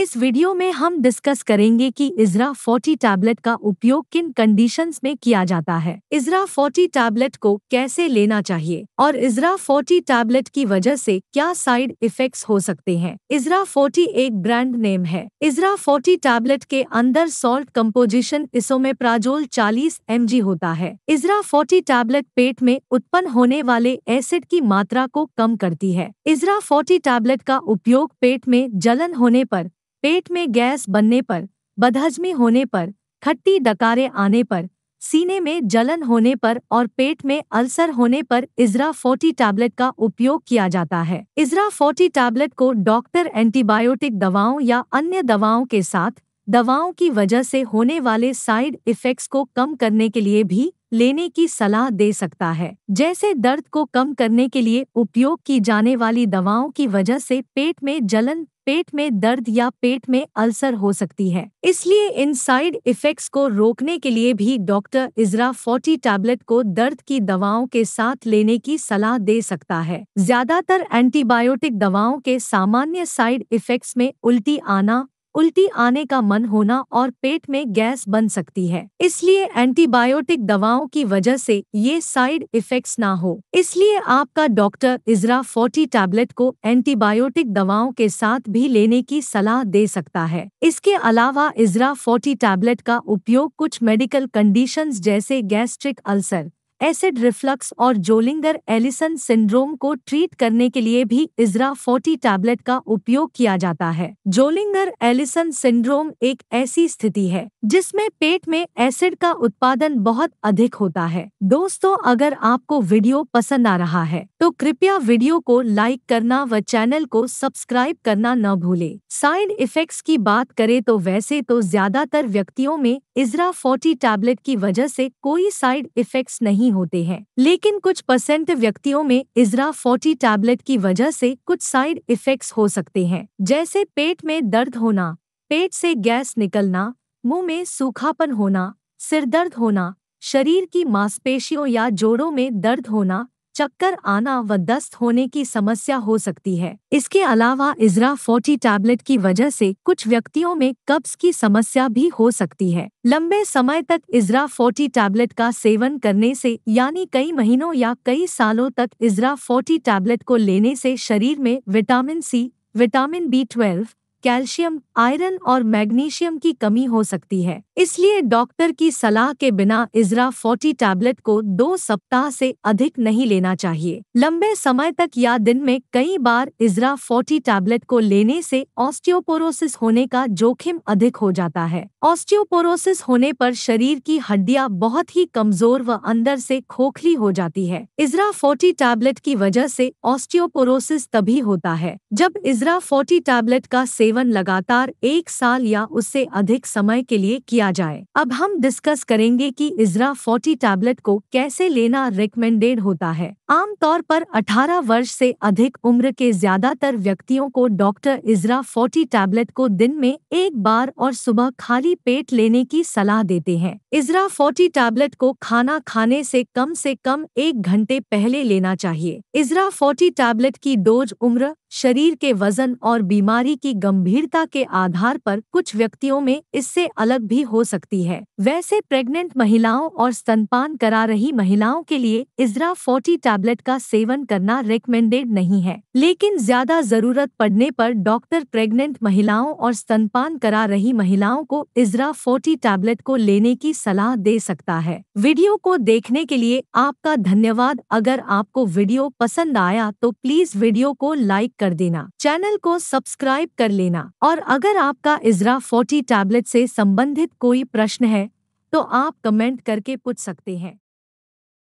इस वीडियो में हम डिस्कस करेंगे कि इजरा 40 टैबलेट का उपयोग किन कंडीशंस में किया जाता है इजरा 40 टैबलेट को कैसे लेना चाहिए और इजरा 40 टैबलेट की वजह से क्या साइड इफेक्ट्स हो सकते हैं इजरा 40 एक ब्रांड नेम है इजरा 40 टैबलेट के अंदर सॉल्ट कंपोजिशन इसोमेप्राजोल 40 एम होता है इजरा 40 टैबलेट पेट में उत्पन्न होने वाले एसिड की मात्रा को कम करती है इजरा 40 टैबलेट का उपयोग पेट में जलन होने पर पेट में गैस बनने पर बदहजमी होने पर खट्टी डकारे आने पर सीने में जलन होने पर और पेट में अल्सर होने पर इजरा फोर्टी टैबलेट का उपयोग किया जाता है इजरा फोर्टी टैबलेट को डॉक्टर एंटीबायोटिक दवाओं या अन्य दवाओं के साथ दवाओं की वजह से होने वाले साइड इफ़ेक्ट्स को कम करने के लिए भी लेने की सलाह दे सकता है जैसे दर्द को कम करने के लिए उपयोग की जाने वाली दवाओं की वजह से पेट में जलन पेट में दर्द या पेट में अल्सर हो सकती है इसलिए इन साइड इफेक्ट्स को रोकने के लिए भी डॉक्टर इजरा 40 टैबलेट को दर्द की दवाओं के साथ लेने की सलाह दे सकता है ज्यादातर एंटीबायोटिक दवाओं के सामान्य साइड इफेक्ट्स में उल्टी आना उल्टी आने का मन होना और पेट में गैस बन सकती है इसलिए एंटीबायोटिक दवाओं की वजह से ये साइड इफेक्ट्स ना हो इसलिए आपका डॉक्टर इजरा फोर्टी टैबलेट को एंटीबायोटिक दवाओं के साथ भी लेने की सलाह दे सकता है इसके अलावा इजरा फोर्टी टैबलेट का उपयोग कुछ मेडिकल कंडीशंस जैसे गैस्ट्रिक अल्सर एसिड रिफ्लक्स और जोलिंगर एलिसन सिंड्रोम को ट्रीट करने के लिए भी इजरा फोर्टी टैबलेट का उपयोग किया जाता है जोलिंगर एलिसन सिंड्रोम एक ऐसी स्थिति है जिसमें पेट में एसिड का उत्पादन बहुत अधिक होता है दोस्तों अगर आपको वीडियो पसंद आ रहा है तो कृपया वीडियो को लाइक करना व चैनल को सब्सक्राइब करना न भूले साइड इफेक्ट की बात करे तो वैसे तो ज्यादातर व्यक्तियों में इजरा फोर्टी टैबलेट की वजह ऐसी कोई साइड इफेक्ट नहीं नहीं होते हैं लेकिन कुछ परसेंट व्यक्तियों में इजरा फोर्टी टैबलेट की वजह से कुछ साइड इफेक्ट्स हो सकते हैं जैसे पेट में दर्द होना पेट से गैस निकलना मुंह में सूखापन होना सिर दर्द होना शरीर की मांसपेशियों या जोड़ों में दर्द होना चक्कर आना व दस्त होने की समस्या हो सकती है इसके अलावा इजरा फोर्टी टैबलेट की वजह से कुछ व्यक्तियों में कब्ज की समस्या भी हो सकती है लंबे समय तक इजरा फोर्टी टैबलेट का सेवन करने से यानी कई महीनों या कई सालों तक इजरा फोर्टी टैबलेट को लेने से शरीर में vitamin C vitamin B twelve calcium iron और मैग्नीशियम की कमी हो सकती है इसलिए डॉक्टर की सलाह के बिना इजरा फोर्टी टैबलेट को दो सप्ताह से अधिक नहीं लेना चाहिए लंबे समय तक या दिन में कई बार इजरा फोर्टी टैबलेट को लेने से ऑस्टियोपोरोसिस होने का जोखिम अधिक हो जाता है ऑस्टियोपोरोसिस होने पर शरीर की हड्डियां बहुत ही कमजोर व अंदर से खोखली हो जाती है इजरा फोर्टी टैबलेट की वजह से ऑस्टियोपोरोसिस तभी होता है जब इजरा फोर्टी टैबलेट का सेवन सेवन लगातार एक साल या उससे अधिक समय के लिए किया जाए अब हम डिस्कस करेंगे कि इजरा फोर्टी टैबलेट को कैसे लेना रिकमेंडेड होता है आमतौर पर 18 वर्ष से अधिक उम्र के ज्यादातर व्यक्तियों को डॉक्टर इजरा फोर्टी टैबलेट को दिन में एक बार और सुबह खाली पेट लेने की सलाह देते हैं इजरा फोर्टी टैबलेट को खाना खाने से कम से कम एक घंटे पहले लेना चाहिए इजरा फोर्टी टैबलेट की डोज उम्र शरीर के वजन और बीमारी की गंभीर गंभीरता के आधार पर कुछ व्यक्तियों में इससे अलग भी हो सकती है वैसे प्रेग्नेंट महिलाओं और स्तनपान करा रही महिलाओं के लिए इजरा फोर्टी टैबलेट का सेवन करना रिकमेंडेड नहीं है लेकिन ज्यादा जरूरत पड़ने पर डॉक्टर प्रेग्नेंट महिलाओं और स्तनपान करा रही महिलाओं को इजरा फोर्टी टैबलेट को लेने की सलाह दे सकता है वीडियो को देखने के लिए आपका धन्यवाद अगर आपको वीडियो पसंद आया तो प्लीज वीडियो को लाइक कर देना चैनल को सब्सक्राइब कर लेना लेना और अगर आपका इजरा फोर्टी टैबलेट से संबंधित कोई प्रश्न है तो आप कमेंट करके पूछ सकते हैं